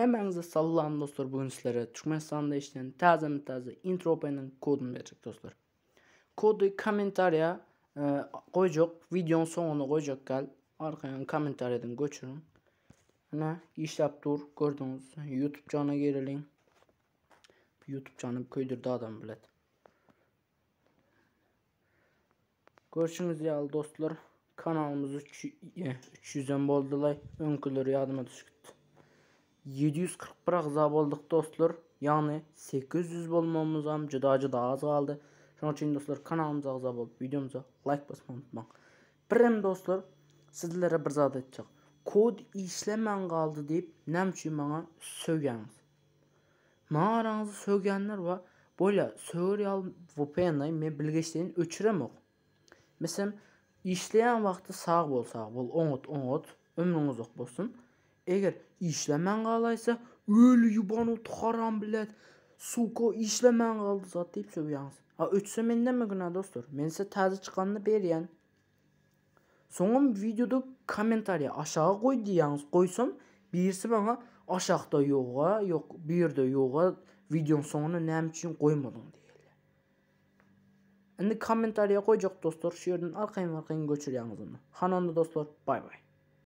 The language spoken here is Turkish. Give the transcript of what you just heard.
Hemenizə sallan dostlar bu gün sizlərə Türkmenistan'da işləyən təzə-təzə Intropen'in kodunu verəcək dostlar. Kodu kommentariya e, qoyacaq. Videonun sonuna qoyacaq gəl. Arxayan edin göçürün. ne işləb dur. Gördünüz. YouTube cana geriləyin. YouTube canı köydürdü adam bilet Görüşünüz ya dostlar. Kanalımızı 300 ön e, boldular. Ön külür yadıma düşüktü. 741 ıza bulduk dostlar. Yani 800 bulmamız ham juda juda az kaldı. Şunun için dostlar kanalımıza ıza bulup videomuza like basmayı unutmayın. Birim dostlar sizlere bir zat edecek. Kod işlemen kaldı deyip nem için bana söyleyiniz. Mağaranızı söyleyenler var. Böyle Suriyal VPN'ı men bilgeçlerini öçüremok. Mesela işleyen vakti sağ bolsa, bol oğut oğut ömrünüz yok bolsun. Eğer işlemen qalaysa, öl yuban utxaram bilet Suko işlemen qaldı zat deyib sövyanız. Ha ötsə məndən mi günah dostlar? Mən sizə təzə çıxanını beriyən. Soğum videoda kommentariya aşağı koy deyəniz. Qoysam birisi bana aşağıda yoğa, yok bir də yoğa videonun sonunu nəm üçün qoymadın deyirlər. İndi kommentariya koyacak dostlar. Şu yerdən arxayın arxayın göçür yalnız onu. Xananda dostlar, bay bay.